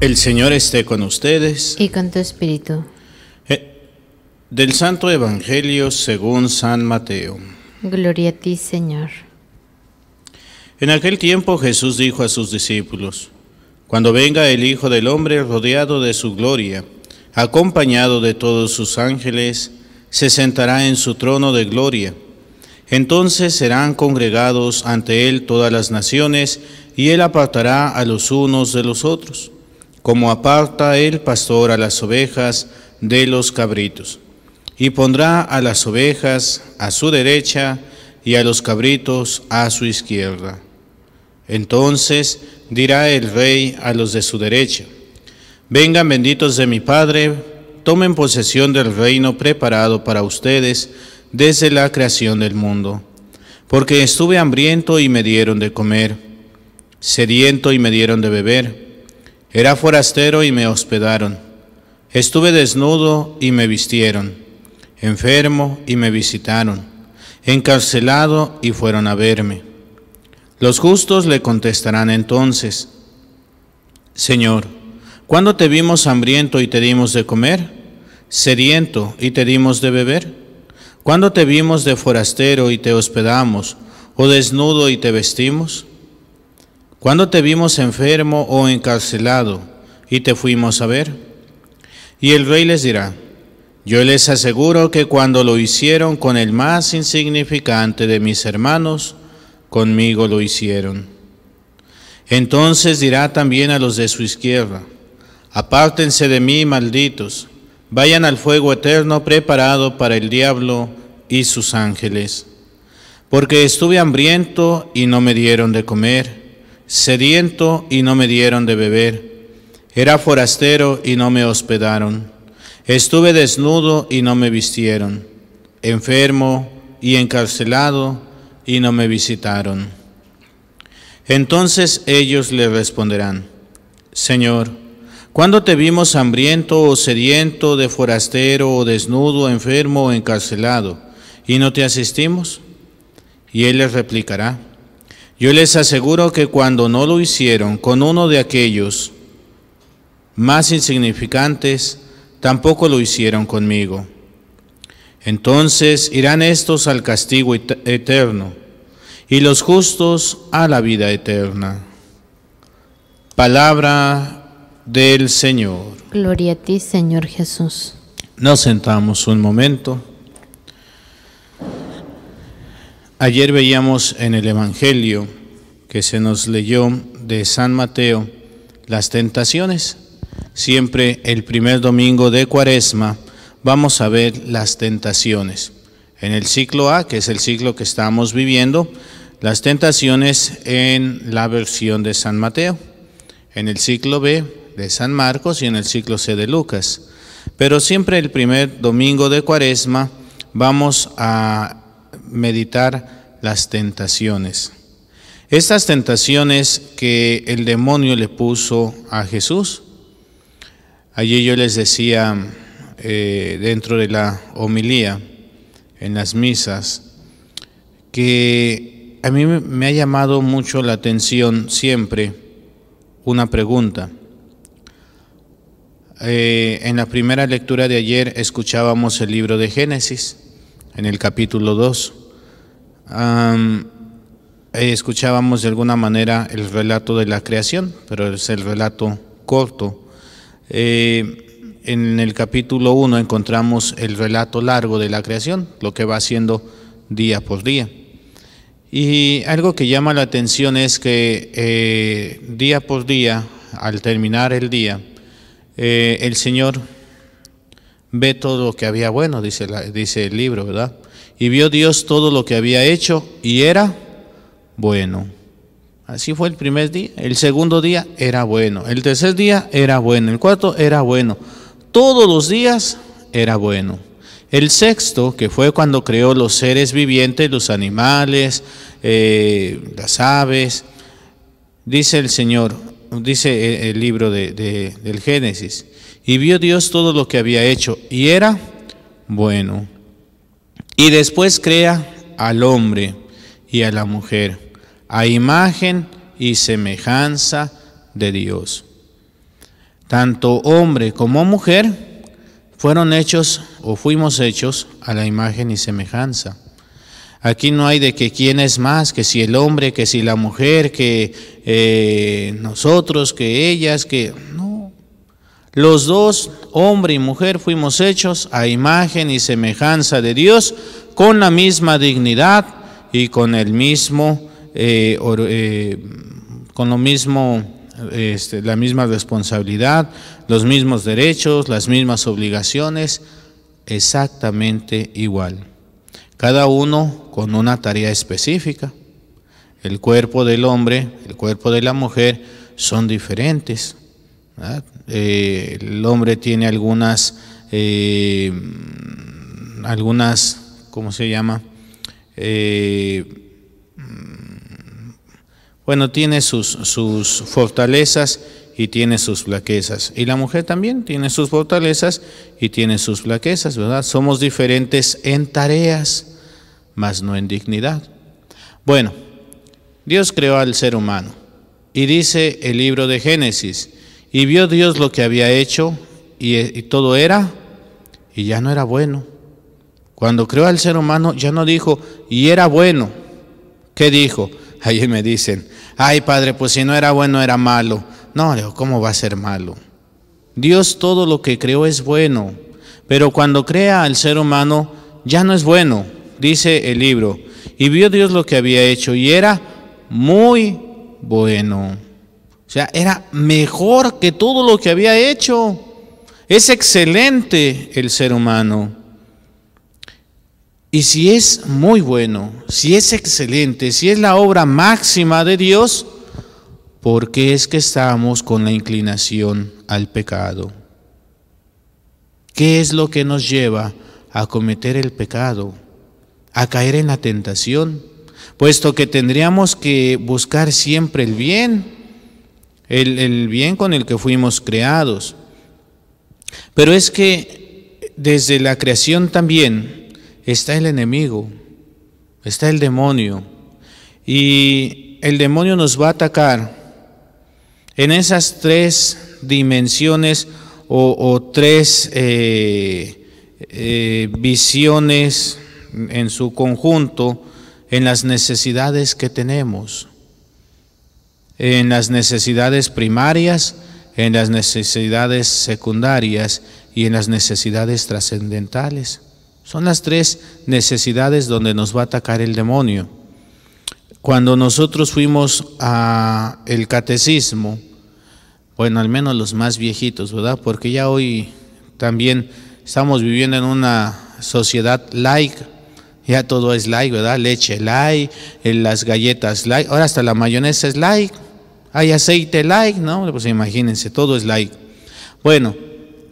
El Señor esté con ustedes. Y con tu espíritu. Eh, del Santo Evangelio según San Mateo. Gloria a ti, Señor. En aquel tiempo Jesús dijo a sus discípulos, Cuando venga el Hijo del Hombre rodeado de su gloria, acompañado de todos sus ángeles, se sentará en su trono de gloria. Entonces serán congregados ante él todas las naciones, y él apartará a los unos de los otros como aparta el pastor a las ovejas de los cabritos. Y pondrá a las ovejas a su derecha y a los cabritos a su izquierda. Entonces dirá el rey a los de su derecha, vengan benditos de mi Padre, tomen posesión del reino preparado para ustedes desde la creación del mundo, porque estuve hambriento y me dieron de comer, sediento y me dieron de beber era forastero y me hospedaron. Estuve desnudo y me vistieron. Enfermo y me visitaron. Encarcelado y fueron a verme. Los justos le contestarán entonces, Señor, ¿cuándo te vimos hambriento y te dimos de comer? ¿Sediento y te dimos de beber? ¿Cuándo te vimos de forastero y te hospedamos? ¿O desnudo y te vestimos? cuando te vimos enfermo o encarcelado y te fuimos a ver? Y el rey les dirá, yo les aseguro que cuando lo hicieron con el más insignificante de mis hermanos, conmigo lo hicieron. Entonces dirá también a los de su izquierda, apártense de mí, malditos, vayan al fuego eterno preparado para el diablo y sus ángeles, porque estuve hambriento y no me dieron de comer sediento y no me dieron de beber, era forastero y no me hospedaron, estuve desnudo y no me vistieron, enfermo y encarcelado y no me visitaron. Entonces ellos le responderán, Señor, ¿cuándo te vimos hambriento o sediento, de forastero o desnudo, enfermo o encarcelado, y no te asistimos? Y él les replicará, yo les aseguro que cuando no lo hicieron con uno de aquellos más insignificantes, tampoco lo hicieron conmigo. Entonces irán estos al castigo eterno y los justos a la vida eterna. Palabra del Señor. Gloria a ti, Señor Jesús. Nos sentamos un momento. Ayer veíamos en el Evangelio que se nos leyó de San Mateo las tentaciones. Siempre el primer domingo de Cuaresma vamos a ver las tentaciones. En el ciclo A, que es el ciclo que estamos viviendo, las tentaciones en la versión de San Mateo, en el ciclo B de San Marcos y en el ciclo C de Lucas. Pero siempre el primer domingo de Cuaresma vamos a meditar las tentaciones. Estas tentaciones que el demonio le puso a Jesús. Allí yo les decía eh, dentro de la homilía, en las misas, que a mí me ha llamado mucho la atención siempre una pregunta. Eh, en la primera lectura de ayer escuchábamos el libro de Génesis, en el capítulo 2. Eh, escuchábamos de alguna manera el relato de la creación, pero es el relato corto. Eh, en el capítulo 1 encontramos el relato largo de la creación, lo que va haciendo día por día. Y algo que llama la atención es que eh, día por día, al terminar el día, el Señor ve todo lo que había bueno, dice, dice el libro, ¿verdad? Y vio Dios todo lo que había hecho y era bueno. Así fue el primer día. El segundo día era bueno. El tercer día era bueno. El cuarto era bueno. Todos los días era bueno. El sexto, que fue cuando creó los seres vivientes, los animales, eh, las aves, dice el Señor, dice el libro del Génesis, y vio Dios todo lo que había hecho y era bueno. Y después crea al hombre y a la mujer, a imagen y semejanza de Dios. Tanto hombre como mujer fueron hechos o fuimos hechos a la imagen y semejanza. Aquí no hay de que quién es más, que si el hombre, que si la mujer, que eh, nosotros, que ellas, que... No, los dos hombre y mujer fuimos hechos a imagen y semejanza de Dios, con la misma dignidad y con el mismo, eh, eh, con lo mismo, este, la misma responsabilidad, los mismos derechos, las mismas obligaciones, exactamente igual. Cada uno con una tarea específica. El cuerpo del hombre, el cuerpo de la mujer son diferentes. ¿verdad? el hombre tiene algunas, eh, algunas, ¿cómo se llama? Eh, bueno, tiene sus, sus fortalezas y tiene sus flaquezas. Y la mujer también tiene sus fortalezas y tiene sus flaquezas, ¿verdad? Somos diferentes en tareas, mas no en dignidad. Bueno, Dios creó al ser humano. Y dice el libro de Génesis y vio Dios lo que había hecho y, todo era, y ya no era bueno. Cuando creó al ser humano, ya no dijo, y era bueno. ¿Qué dijo? Ahí me dicen, ay padre, pues si no era bueno, era malo. No, digo, ¿cómo va a ser malo? Dios todo lo que creó es bueno, pero cuando crea al ser humano, ya no es bueno, dice el libro. Y vio Dios lo que había hecho y era muy bueno sea, era mejor que todo lo que había hecho. Es excelente el ser humano. Y si es muy bueno, si es excelente, si es la obra máxima de Dios, ¿por qué es que estamos con la inclinación al pecado? ¿Qué es lo que nos lleva a cometer el pecado, a caer en la tentación? Puesto que tendríamos que buscar siempre el bien, el, bien con el que fuimos creados. Pero es que desde la creación también está el enemigo, está el demonio, y el demonio nos va a atacar en esas tres dimensiones o, tres eh, eh, visiones en su conjunto en las necesidades que tenemos en las necesidades primarias, en las necesidades secundarias y en las necesidades trascendentales. Son las tres necesidades donde nos va a atacar el demonio. Cuando nosotros fuimos a el catecismo, bueno, al menos los más viejitos, ¿verdad? Porque ya hoy también estamos viviendo en una sociedad like, Ya todo es like, ¿verdad? Leche like, eh, las galletas like, ahora hasta la mayonesa es like. Hay aceite like, ¿no? Pues imagínense, todo es like. Bueno,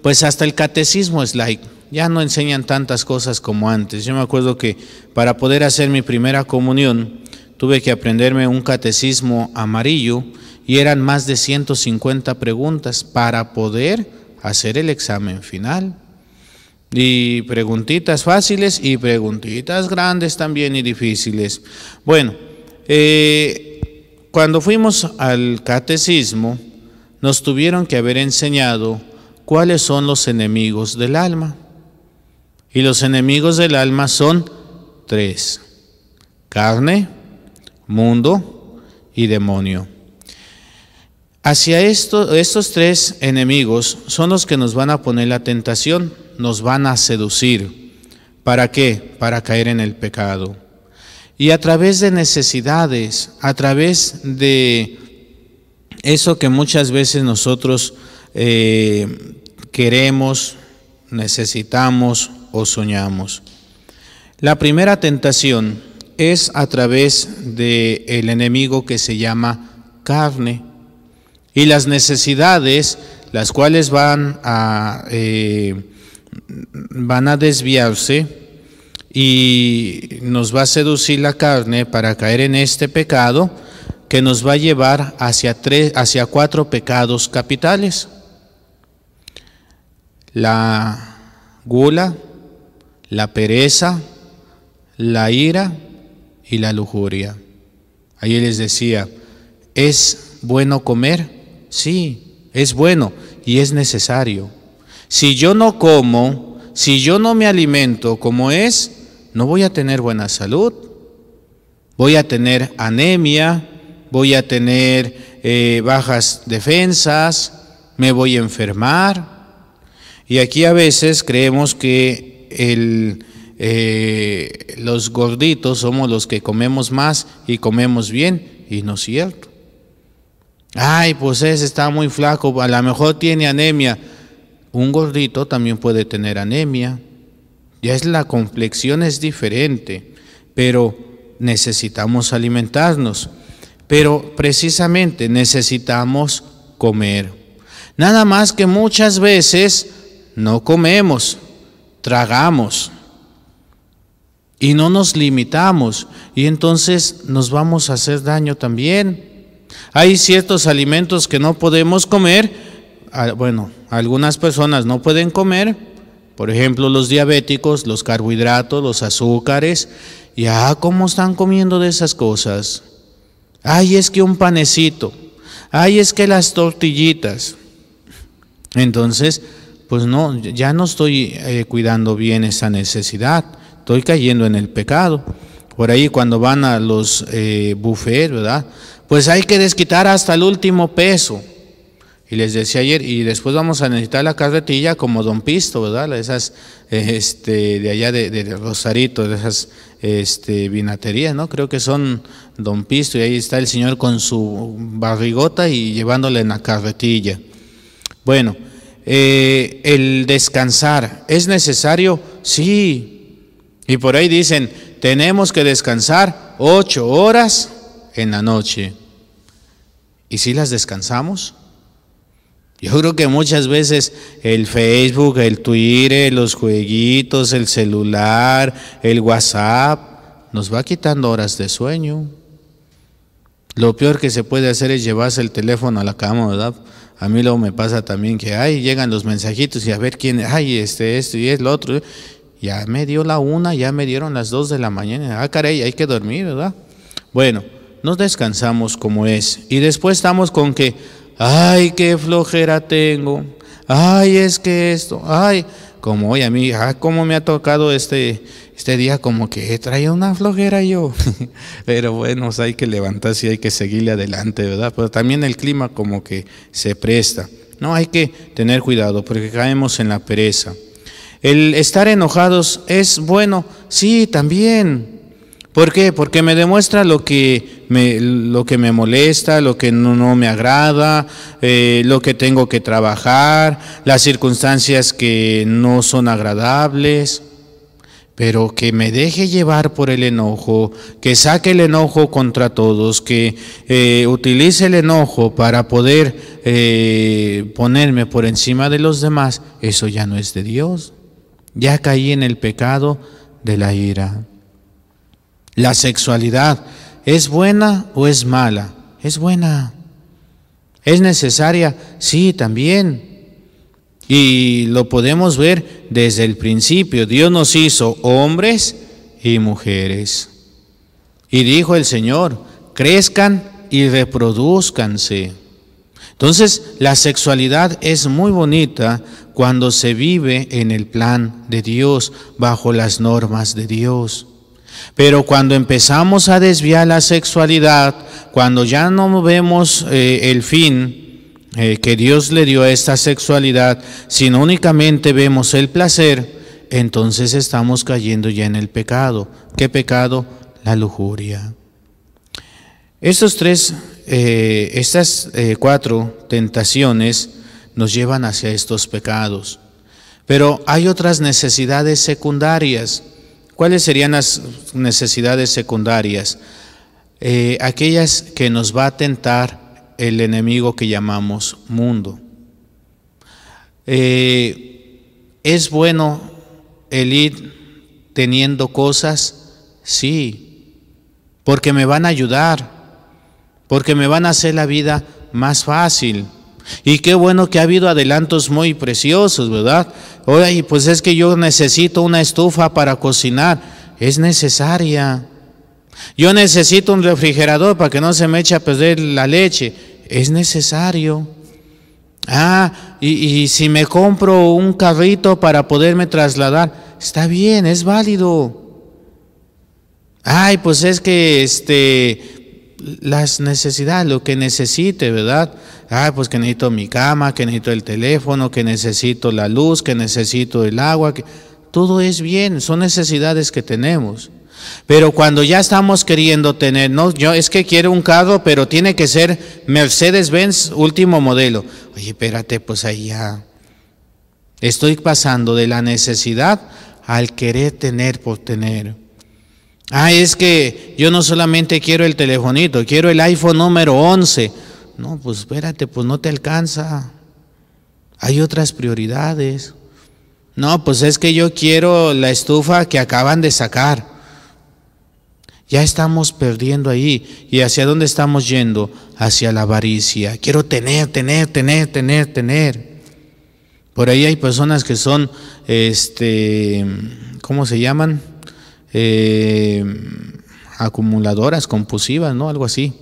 pues hasta el catecismo es like. Ya no enseñan tantas cosas como antes. Yo me acuerdo que para poder hacer mi primera comunión tuve que aprenderme un catecismo amarillo y eran más de 150 preguntas para poder hacer el examen final. Y preguntitas fáciles y preguntitas grandes también y difíciles. Bueno, eh, cuando fuimos al catecismo, nos tuvieron que haber enseñado cuáles son los enemigos del alma. Y los enemigos del alma son tres. Carne, mundo y demonio. Hacia estos tres enemigos son los que nos van a poner la tentación, nos van a seducir. ¿Para qué? Para caer en el pecado. Y a través de necesidades, a través de eso que muchas veces nosotros eh, queremos, necesitamos o soñamos. La primera tentación es a través del el enemigo que se llama carne y las necesidades las cuales van a, eh, van a desviarse y nos va a seducir la carne para caer en este pecado que nos va a llevar hacia, tres, hacia cuatro pecados capitales. La gula, la pereza, la ira y la lujuria. Ahí les decía, ¿es bueno comer? Sí, es bueno y es necesario. Si yo no como, si yo no me alimento como es, no voy a tener buena salud, voy a tener anemia, voy a tener eh, bajas defensas, me voy a enfermar. Y aquí a veces creemos que eh, los gorditos somos los que comemos más y comemos bien, y no es cierto. Ay, pues ese está muy flaco, a lo mejor tiene anemia. Un gordito también puede tener anemia ya es la complexión es diferente, pero necesitamos alimentarnos, pero precisamente necesitamos comer. Nada más que muchas veces no comemos, tragamos y no nos limitamos y entonces nos vamos a hacer daño también. Hay ciertos alimentos que no podemos comer, bueno, algunas personas no pueden comer por ejemplo, los diabéticos, los carbohidratos, los azúcares. Y ah, ¿cómo están comiendo de esas cosas? Ay, es que un panecito. Ay, es que las tortillitas. Entonces, pues no, ya no estoy eh, cuidando bien esa necesidad. Estoy cayendo en el pecado. Por ahí cuando van a los eh, buffets, ¿verdad? Pues hay que desquitar hasta el último peso. Y les decía ayer, y después vamos a necesitar la carretilla como Don Pisto, ¿verdad? Esas eh, este, de allá de, Rosarito, de esas este, vinaterías, ¿no? Creo que son Don Pisto, y ahí está el señor con su barrigota y llevándole en la carretilla. Bueno, eh, el descansar, ¿es necesario? Sí. Y por ahí dicen, tenemos que descansar ocho horas en la noche. ¿Y si las descansamos? Yo creo que muchas veces el Facebook, el Twitter, los jueguitos, el celular, el WhatsApp, nos va quitando horas de sueño. Lo peor que se puede hacer es llevarse el teléfono a la cama, ¿verdad? A mí luego me pasa también que, ay, llegan los mensajitos y a ver quién, ay, este, esto y es lo otro. Ya me dio la una, ya me dieron las dos de la mañana. Ah, caray, hay que dormir, ¿verdad? Bueno, nos descansamos como es. Y después estamos con que ay, qué flojera tengo, ay, es que esto, ay, como hoy a mí, ah, cómo me ha tocado este, este día, como que he traído una flojera yo. Pero bueno, hay que levantarse y hay que seguirle adelante, ¿verdad? Pero también el clima como que se presta. No, hay que tener cuidado porque caemos en la pereza. El estar enojados es bueno, sí, también, ¿Por qué? Porque me demuestra lo que me, lo que me molesta, lo que no, me agrada, eh, lo que tengo que trabajar, las circunstancias que no son agradables. Pero que me deje llevar por el enojo, que saque el enojo contra todos, que eh, utilice el enojo para poder eh, ponerme por encima de los demás, eso ya no es de Dios. Ya caí en el pecado de la ira. La sexualidad, ¿es buena o es mala? Es buena. ¿Es necesaria? Sí, también. Y lo podemos ver desde el principio. Dios nos hizo hombres y mujeres. Y dijo el Señor, crezcan y reproduzcanse. Entonces, la sexualidad es muy bonita cuando se vive en el plan de Dios, bajo las normas de Dios. Pero cuando empezamos a desviar la sexualidad, cuando ya no vemos eh, el fin eh, que Dios le dio a esta sexualidad, sino únicamente vemos el placer, entonces estamos cayendo ya en el pecado. ¿Qué pecado? La lujuria. Estos tres, eh, estas cuatro tentaciones nos llevan hacia estos pecados. Pero hay otras necesidades secundarias ¿Cuáles serían las necesidades secundarias? Eh, aquellas que nos va a tentar el enemigo que llamamos mundo. Eh, ¿Es bueno el ir teniendo cosas? Sí, porque me van a ayudar, porque me van a hacer la vida más fácil. Y qué bueno que ha habido adelantos muy preciosos, ¿verdad? Oye, pues es que yo necesito una estufa para cocinar. Es necesaria. Yo necesito un refrigerador para que no se me eche a perder la leche. Es necesario. Ah, y, y si me compro un carrito para poderme trasladar, está bien, es válido. Ay, pues es que este, las necesidades, lo que necesite, ¿verdad? Ah, pues que necesito mi cama, que necesito el teléfono, que necesito la luz, que necesito el agua, que todo es bien, son necesidades que tenemos. Pero cuando ya estamos queriendo tener, no, yo es que quiero un carro, pero tiene que ser Mercedes-Benz último modelo. Oye, espérate, pues ahí ya estoy pasando de la necesidad al querer tener por tener. Ah, es que yo no solamente quiero el telefonito, quiero el iPhone número 11. No, pues espérate, pues no te alcanza. Hay otras prioridades. No, pues es que yo quiero la estufa que acaban de sacar. Ya estamos perdiendo ahí. ¿Y hacia dónde estamos yendo? Hacia la avaricia. Quiero tener, tener, tener, tener, tener. Por ahí hay personas que son, este, ¿cómo se llaman? eh, acumuladoras compulsivas, ¿no? Algo así.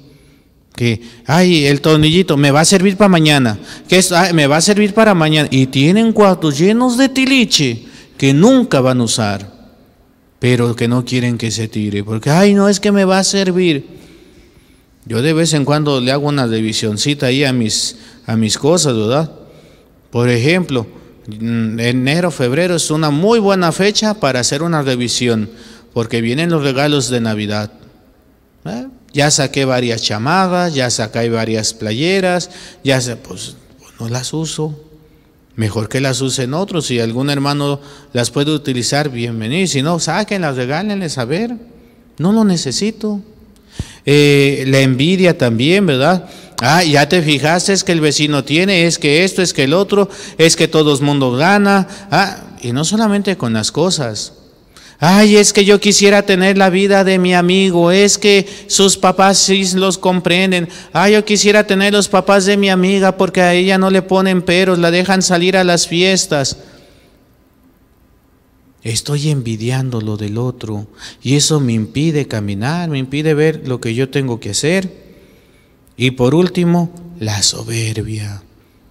Que, ay, el tornillito me va a servir para mañana, que me va a servir para mañana. Y tienen cuartos llenos de tiliche que nunca van a usar, pero que no quieren que se tire, porque, ay, no es que me va a servir. Yo de vez en cuando le hago una revisioncita ahí a mis, a mis cosas, ¿verdad? Por ejemplo, enero, febrero es una muy buena fecha para hacer una revisión porque vienen los regalos de Navidad. Eh, ya saqué varias llamadas, ya saqué varias playeras, ya pues, no las uso. Mejor que las usen otros. Si algún hermano las puede utilizar, bienvenido. Si no, las regálenles a ver. No lo necesito. Eh, la envidia también, ¿verdad? Ah, ya te fijaste, es que el vecino tiene, es que esto, es que el otro, es que todo el mundo gana. Ah, y no solamente con las cosas, Ay, es que yo quisiera tener la vida de mi amigo, es que sus papás sí los comprenden. Ay, yo quisiera tener los papás de mi amiga porque a ella no le ponen peros, la dejan salir a las fiestas. Estoy envidiando lo del otro y eso me impide caminar, me impide ver lo que yo tengo que hacer. Y por último, la soberbia,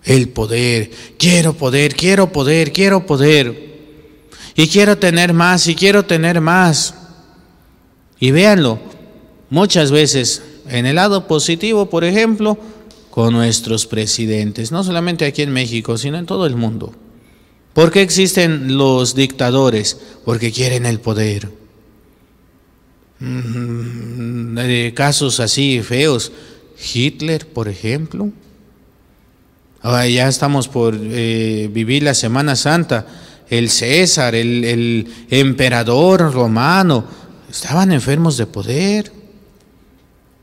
el poder. Quiero poder, quiero poder, quiero poder y quiero tener más y quiero tener más. Y véanlo, muchas veces en el lado positivo, por ejemplo, con nuestros presidentes, no solamente aquí en México, sino en todo el mundo. ¿Por qué existen los dictadores? Porque quieren el poder. Mm, casos así feos, Hitler, por ejemplo. Ahora ya estamos por eh, vivir la Semana Santa el César, el, emperador romano, estaban enfermos de poder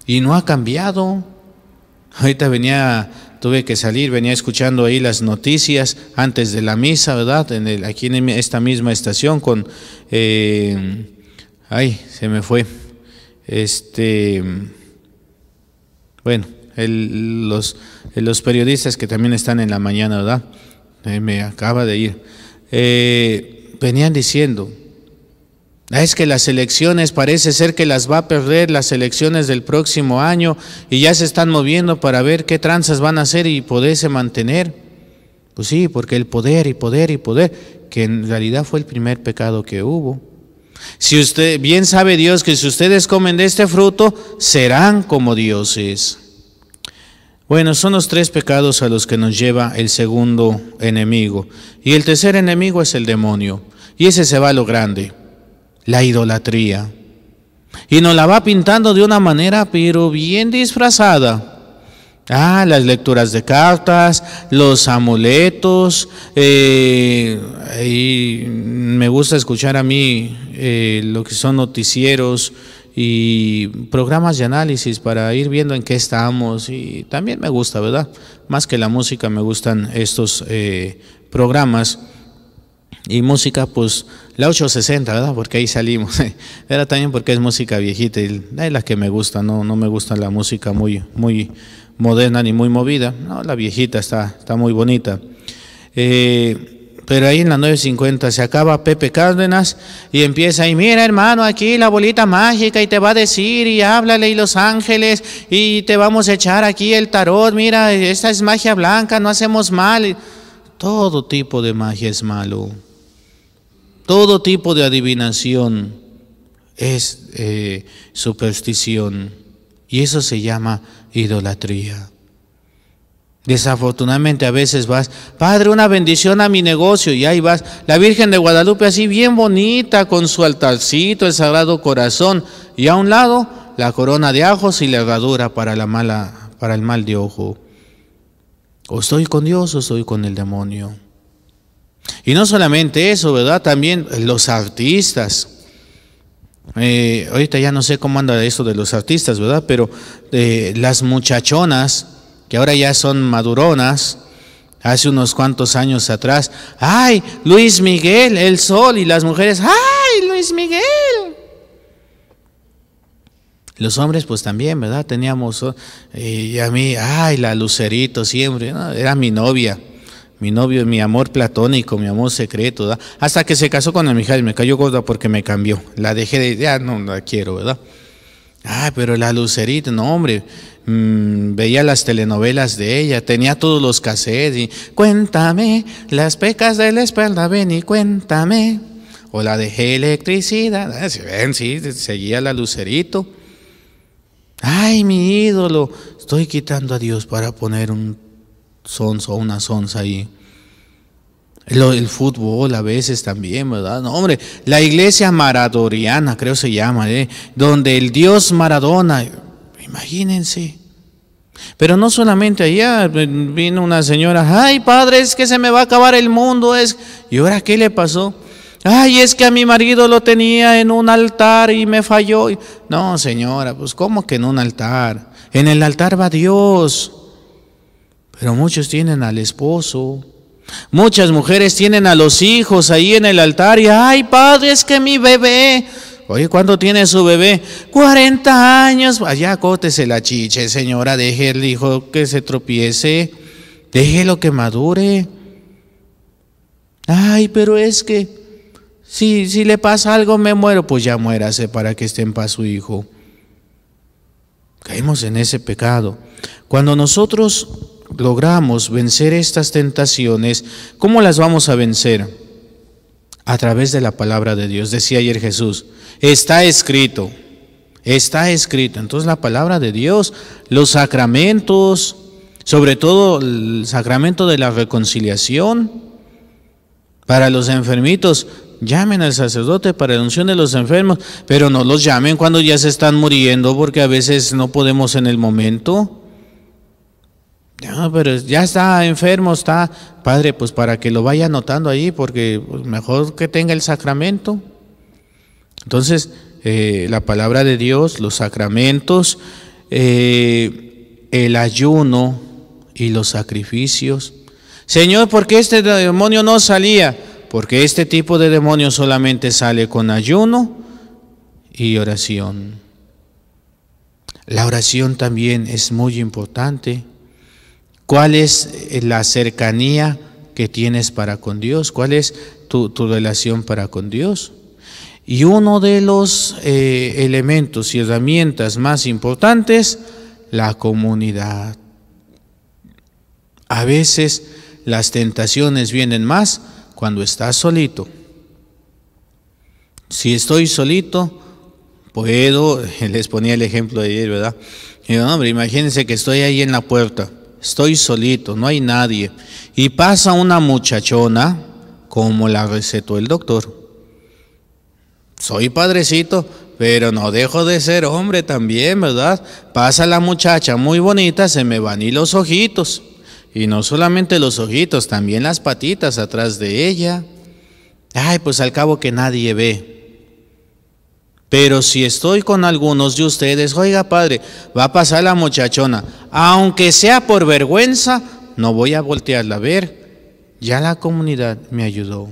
y no ha cambiado. Ahorita venía, tuve que salir, venía escuchando ahí las noticias antes de la misa, ¿verdad? aquí en esta misma estación con, eh, ay, se me fue, este, bueno, los, periodistas que también están en la mañana, ¿verdad? Eh, me acaba de ir. Eh, venían diciendo, ah, es que las elecciones parece ser que las va a perder las elecciones del próximo año y ya se están moviendo para ver qué tranzas van a hacer y poderse mantener. Pues sí, porque el poder y poder y poder, que en realidad fue el primer pecado que hubo. Si usted bien sabe Dios que si ustedes comen de este fruto, serán como dioses. Bueno, son los tres pecados a los que nos lleva el segundo enemigo. Y el tercer enemigo es el demonio. Y ese se va lo grande, la idolatría. Y nos la va pintando de una manera, pero bien disfrazada. Ah, las lecturas de cartas, los amuletos. Eh, y me gusta escuchar a mí eh, lo que son noticieros y programas de análisis para ir viendo en qué estamos y también me gusta, ¿verdad? Más que la música me gustan estos eh, programas y música pues la 860, ¿verdad? Porque ahí salimos. Era también porque es música viejita y es la que me gusta, no, no me gusta la música muy, muy moderna ni muy movida, no, la viejita está, está muy bonita. Eh, pero ahí en la 9.50 se acaba Pepe Cárdenas y empieza, y mira hermano, aquí la bolita mágica y te va a decir y háblale y los ángeles y te vamos a echar aquí el tarot, mira, esta es magia blanca, no hacemos mal. Todo tipo de magia es malo. Todo tipo de adivinación es eh, superstición. Y eso se llama idolatría. Desafortunadamente a veces vas, Padre, una bendición a mi negocio y ahí vas. La Virgen de Guadalupe así bien bonita con su altarcito, el Sagrado Corazón y a un lado la corona de ajos y la herradura para, la mala, para el mal de ojo. O estoy con Dios o estoy con el demonio. Y no solamente eso, ¿verdad? También los artistas. Eh, ahorita ya no sé cómo anda eso de los artistas, ¿verdad? Pero eh, las muchachonas que ahora ya son maduronas, hace unos cuantos años atrás, ay, Luis Miguel, el sol y las mujeres, ay, Luis Miguel. Los hombres pues también, ¿verdad? Teníamos, oh, eh, y a mí, ay, la Lucerito siempre, era mi novia, mi novio, mi amor platónico, mi amor secreto, Hasta que se casó con el Mijal, me cayó gorda porque me cambió, la dejé de, ya no la quiero, ¿verdad? Ay, ah, pero la Lucerita, no hombre, mm, veía las telenovelas de ella, tenía todos los cassettes y cuéntame las pecas de la espalda, ven y cuéntame. O la dejé electricidad, ah, si ven, sí, seguía la Lucerito. Ay, mi ídolo, estoy quitando a Dios para poner un sonso, una sonza ahí. El fútbol a veces también, ¿verdad? No, hombre, la iglesia maradoriana, creo se llama, ¿eh? donde el Dios Maradona, imagínense. Pero no solamente allá, vino una señora, ay padre, es que se me va a acabar el mundo, es... ¿Y ahora qué le pasó? Ay, es que a mi marido lo tenía en un altar y me falló. No, señora, pues ¿cómo que en un altar? En el altar va Dios. Pero muchos tienen al esposo, Muchas mujeres tienen a los hijos ahí en el altar y, ay, padre, es que mi bebé. Oye, ¿cuándo tiene su bebé? 40 años. Allá cótese la chiche, señora. Deje el hijo que se tropiece. lo que madure. Ay, pero es que si, si le pasa algo me muero. Pues ya muérase para que esté en paz su hijo. Caemos en ese pecado. Cuando nosotros logramos vencer estas tentaciones, ¿cómo las vamos a vencer? A través de la palabra de Dios. Decía ayer Jesús, está escrito, está escrito. Entonces la palabra de Dios, los sacramentos, sobre todo el sacramento de la reconciliación, para los enfermitos, llamen al sacerdote para la unción de los enfermos, pero no los llamen cuando ya se están muriendo, porque a veces no podemos en el momento. No, ah, pero ya está enfermo, está. Padre, pues para que lo vaya anotando ahí, porque mejor que tenga el sacramento. Entonces, eh, la palabra de Dios, los sacramentos, eh, el ayuno y los sacrificios. Señor, ¿por qué este demonio no salía? Porque este tipo de demonio solamente sale con ayuno y oración. La oración también es muy importante cuál es eh, la cercanía que tienes para con Dios, cuál es tu, relación para con Dios. Y uno de los eh, elementos y herramientas más importantes, la comunidad. A veces las tentaciones vienen más cuando estás solito. Si estoy solito, puedo, les ponía el ejemplo de ayer, ¿verdad? Y, hombre, imagínense que estoy ahí en la puerta estoy solito, no hay nadie. Y pasa una muchachona, como la recetó el doctor. Soy padrecito, pero no dejo de ser hombre también, ¿verdad? Pasa la muchacha muy bonita, se me van y los ojitos. Y no solamente los ojitos, también las patitas atrás de ella. Ay, pues al cabo que nadie ve. Pero si estoy con algunos de ustedes, oiga padre, va a pasar la muchachona, aunque sea por vergüenza, no voy a voltearla a ver. Ya la comunidad me ayudó.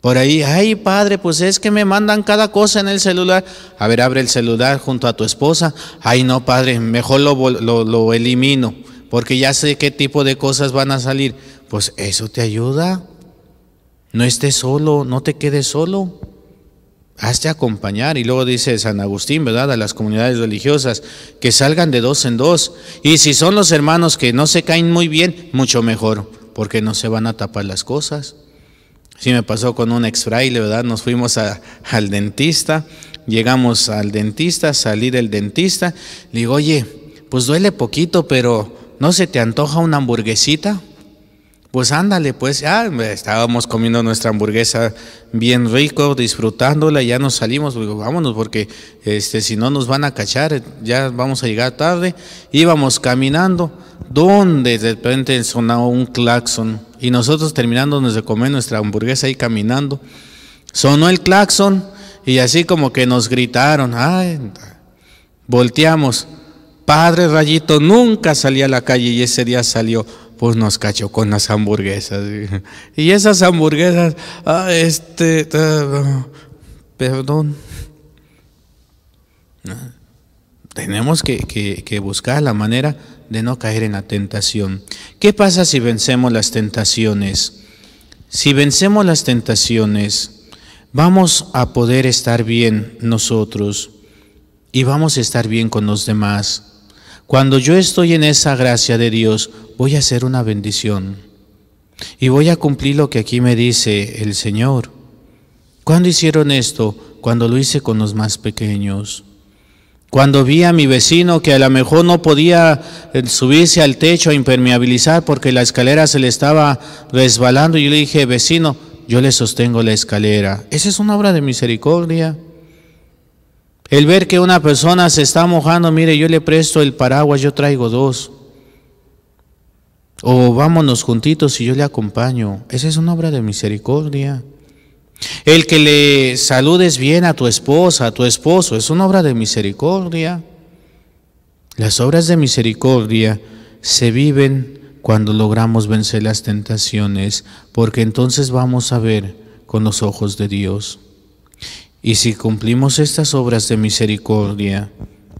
Por ahí, ay padre, pues es que me mandan cada cosa en el celular. A ver, abre el celular junto a tu esposa. Ay no, padre, mejor lo, lo elimino, porque ya sé qué tipo de cosas van a salir. Pues eso te ayuda. No estés solo, no te quedes solo hazte acompañar. Y luego dice San Agustín, ¿verdad? A las comunidades religiosas, que salgan de dos en dos. Y si son los hermanos que no se caen muy bien, mucho mejor, porque no se van a tapar las cosas. Sí me pasó con un ex fraile, ¿verdad? Nos fuimos al dentista, llegamos al dentista, salí del dentista, le digo, oye, pues duele poquito, pero ¿no se te antoja una hamburguesita? Pues ándale, pues ya eh, estábamos comiendo nuestra hamburguesa bien rico, disfrutándola, ya nos salimos, digo, vámonos porque este, si no nos van a cachar, eh, ya vamos a llegar tarde. Íbamos caminando, donde de repente sonaba un claxon y nosotros terminándonos de comer nuestra hamburguesa y caminando, sonó el claxon y así como que nos gritaron, volteamos. Padre Rayito nunca salía a la calle y ese día salió pues nos cachó con las hamburguesas. Y esas hamburguesas, ah, este, perdón. Ah, tenemos que, que buscar la manera de no caer en la tentación. ¿Qué pasa si vencemos las tentaciones? Si vencemos las tentaciones, vamos a poder estar bien nosotros y vamos a estar bien con los demás. Cuando yo estoy en esa gracia de Dios, voy a hacer una bendición y voy a cumplir lo que aquí me dice el Señor. ¿Cuándo hicieron esto? Cuando lo hice con los más pequeños. Cuando vi a mi vecino que a lo mejor no podía eh, subirse al techo a impermeabilizar porque la escalera se le estaba resbalando, yo le dije, vecino, yo le sostengo la escalera. Esa es una obra de misericordia. El ver que una persona se está mojando, mire, yo le presto el paraguas, yo traigo dos. O vámonos juntitos y yo le acompaño. Esa es una obra de misericordia. El que le saludes bien a tu esposa, a tu esposo, es una obra de misericordia. Las obras de misericordia se viven cuando logramos vencer las tentaciones, porque entonces vamos a ver con los ojos de Dios. Y si cumplimos estas obras de misericordia,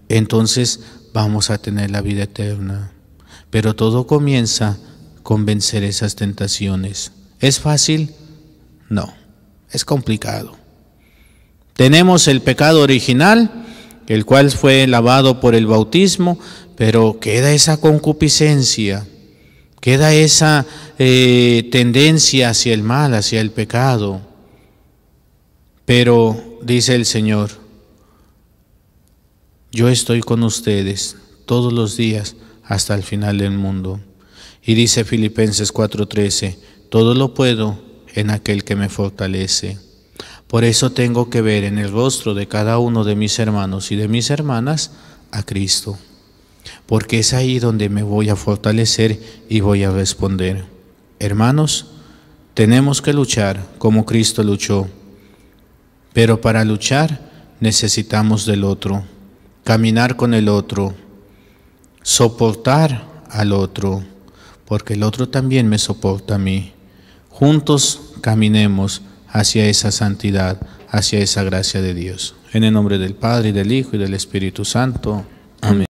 entonces vamos a tener la vida eterna. Pero todo comienza con vencer esas tentaciones. ¿Es fácil? No, es complicado. Tenemos el pecado original, el cual fue lavado por el bautismo, pero queda esa concupiscencia, queda esa eh, tendencia hacia el mal, hacia el pecado. Pero dice el Señor, yo estoy con ustedes todos los días hasta el final del mundo. Y dice Filipenses 4:13, todo lo puedo en aquel que me fortalece. Por eso tengo que ver en el rostro de cada uno de mis hermanos y de mis hermanas a Cristo, porque es ahí donde me voy a fortalecer y voy a responder. Hermanos, tenemos que luchar como Cristo luchó pero para luchar necesitamos del otro, caminar con el otro, soportar al otro, porque el otro también me soporta a mí. Juntos caminemos hacia esa santidad, hacia esa gracia de Dios. En el nombre del Padre, y del Hijo, y del Espíritu Santo. Amén.